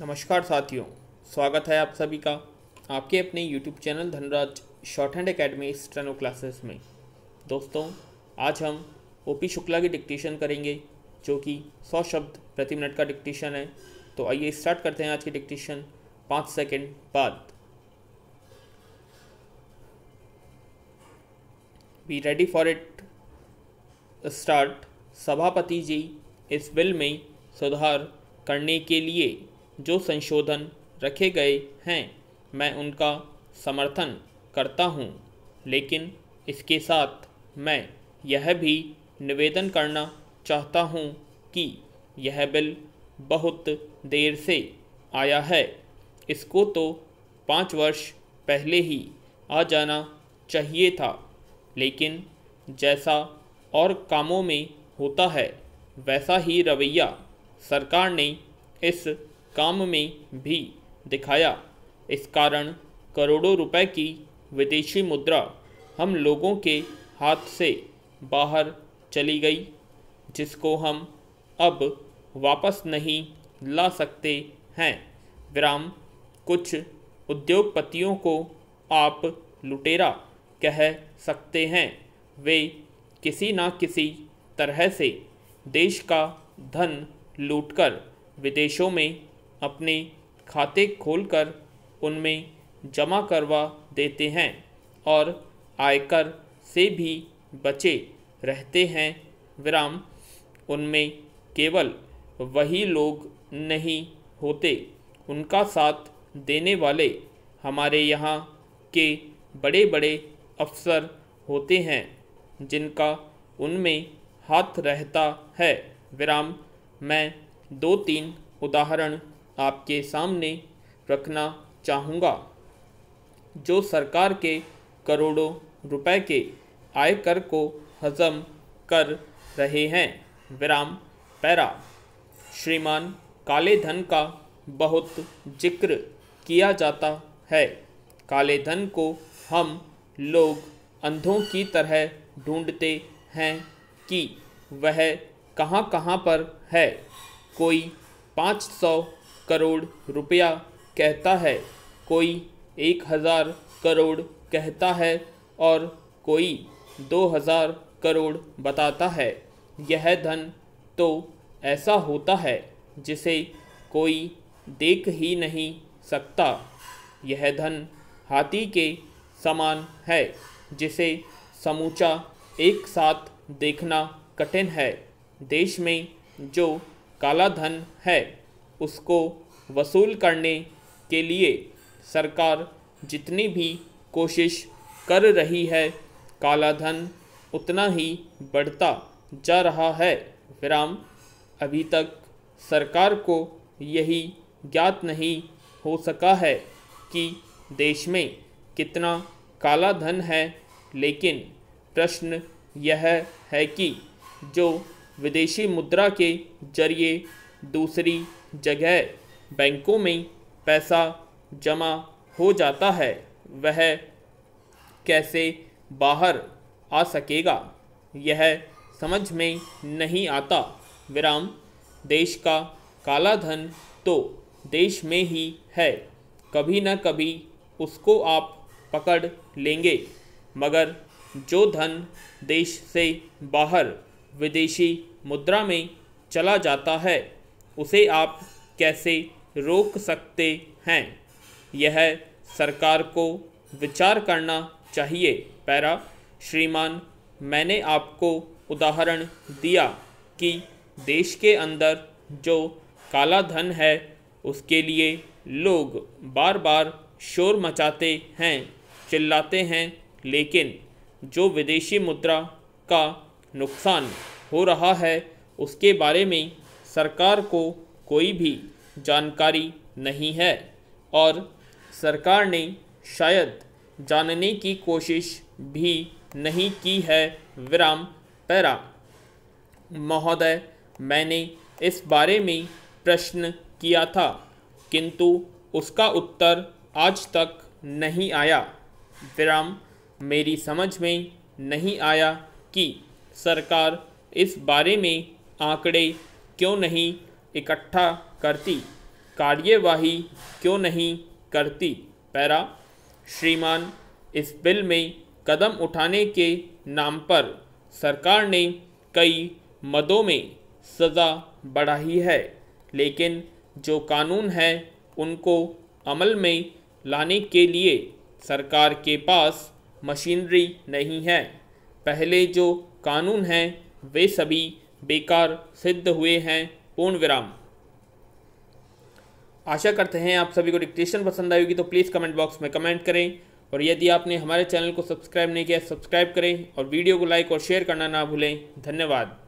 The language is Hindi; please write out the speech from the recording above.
नमस्कार साथियों स्वागत है आप सभी का आपके अपने YouTube channel Dhanraj shorthand academy steno classes में दोस्तों आज हम ओ पी शुक्ला की डिक्टेशन करेंगे जो कि 100 शब्द प्रति मिनट का डिक्टेशन है तो आइए स्टार्ट करते हैं आज की डिक्टेशन पाँच सेकेंड बाद be ready for it start सभापति जी इस बिल में सुधार करने के लिए जो संशोधन रखे गए हैं मैं उनका समर्थन करता हूँ लेकिन इसके साथ मैं यह भी निवेदन करना चाहता हूँ कि यह बिल बहुत देर से आया है इसको तो पाँच वर्ष पहले ही आ जाना चाहिए था लेकिन जैसा और कामों में होता है वैसा ही रवैया सरकार ने इस काम में भी दिखाया इस कारण करोड़ों रुपए की विदेशी मुद्रा हम लोगों के हाथ से बाहर चली गई जिसको हम अब वापस नहीं ला सकते हैं विराम कुछ उद्योगपतियों को आप लुटेरा कह सकते हैं वे किसी ना किसी तरह से देश का धन लूटकर विदेशों में अपने खाते खोलकर उनमें जमा करवा देते हैं और आयकर से भी बचे रहते हैं विराम उनमें केवल वही लोग नहीं होते उनका साथ देने वाले हमारे यहाँ के बड़े बड़े अफसर होते हैं जिनका उनमें हाथ रहता है विराम मैं दो तीन उदाहरण आपके सामने रखना चाहूँगा जो सरकार के करोड़ों रुपए के आयकर को हजम कर रहे हैं विराम पैरा श्रीमान काले धन का बहुत जिक्र किया जाता है काले धन को हम लोग अंधों की तरह ढूंढते हैं कि वह कहाँ कहाँ पर है कोई पाँच सौ करोड़ रुपया कहता है कोई एक हज़ार करोड़ कहता है और कोई दो हज़ार करोड़ बताता है यह धन तो ऐसा होता है जिसे कोई देख ही नहीं सकता यह धन हाथी के समान है जिसे समूचा एक साथ देखना कठिन है देश में जो काला धन है उसको वसूल करने के लिए सरकार जितनी भी कोशिश कर रही है कालाधन उतना ही बढ़ता जा रहा है विराम अभी तक सरकार को यही ज्ञात नहीं हो सका है कि देश में कितना काला धन है लेकिन प्रश्न यह है कि जो विदेशी मुद्रा के जरिए दूसरी जगह बैंकों में पैसा जमा हो जाता है वह कैसे बाहर आ सकेगा यह समझ में नहीं आता विराम देश का काला धन तो देश में ही है कभी न कभी उसको आप पकड़ लेंगे मगर जो धन देश से बाहर विदेशी मुद्रा में चला जाता है उसे आप कैसे रोक सकते हैं यह सरकार को विचार करना चाहिए पैरा श्रीमान मैंने आपको उदाहरण दिया कि देश के अंदर जो काला धन है उसके लिए लोग बार बार शोर मचाते हैं चिल्लाते हैं लेकिन जो विदेशी मुद्रा का नुकसान हो रहा है उसके बारे में सरकार को कोई भी जानकारी नहीं है और सरकार ने शायद जानने की कोशिश भी नहीं की है विराम पैरा महोदय मैंने इस बारे में प्रश्न किया था किंतु उसका उत्तर आज तक नहीं आया विराम मेरी समझ में नहीं आया कि सरकार इस बारे में आंकड़े क्यों नहीं इकट्ठा करती कार्यवाही क्यों नहीं करती पैरा श्रीमान इस बिल में कदम उठाने के नाम पर सरकार ने कई मदों में सज़ा बढ़ाई है लेकिन जो कानून है उनको अमल में लाने के लिए सरकार के पास मशीनरी नहीं है पहले जो कानून हैं वे सभी बेकार सिद्ध हुए हैं पूर्ण विराम आशा करते हैं आप सभी को डिक्टेशन पसंद आएगी तो प्लीज़ कमेंट बॉक्स में कमेंट करें और यदि आपने हमारे चैनल को सब्सक्राइब नहीं किया सब्सक्राइब करें और वीडियो को लाइक और शेयर करना ना भूलें धन्यवाद